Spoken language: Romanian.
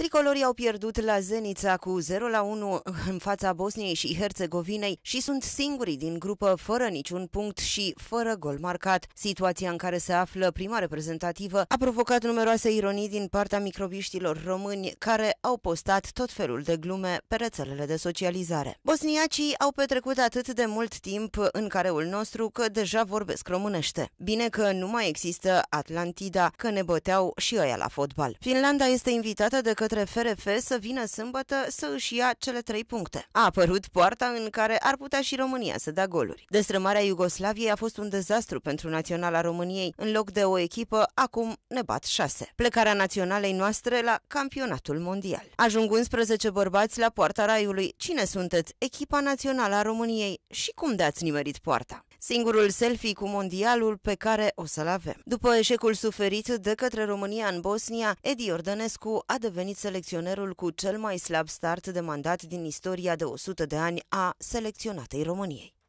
Tricolorii au pierdut la Zenița cu 0 la 1 în fața Bosniei și Herțegovinei și sunt singurii din grupă fără niciun punct și fără gol marcat. Situația în care se află prima reprezentativă a provocat numeroase ironii din partea microbiștilor români care au postat tot felul de glume pe rețelele de socializare. Bosniacii au petrecut atât de mult timp în careul nostru că deja vorbesc românește. Bine că nu mai există Atlantida, că ne băteau și ăia la fotbal. Finlanda este invitată de către către FRF să vină sâmbătă să își ia cele trei puncte. A apărut poarta în care ar putea și România să dea goluri. Destrămarea Iugoslaviei a fost un dezastru pentru naționala României. În loc de o echipă, acum ne bat șase. Plecarea naționalei noastre la campionatul mondial. Ajung 11 bărbați la poarta raiului. Cine sunteți? Echipa națională a României. Și cum de-ați nimerit poarta? singurul selfie cu mondialul pe care o să-l avem. După eșecul suferit de către România în Bosnia, Edi Ordănescu a devenit selecționerul cu cel mai slab start de mandat din istoria de 100 de ani a selecționatei României.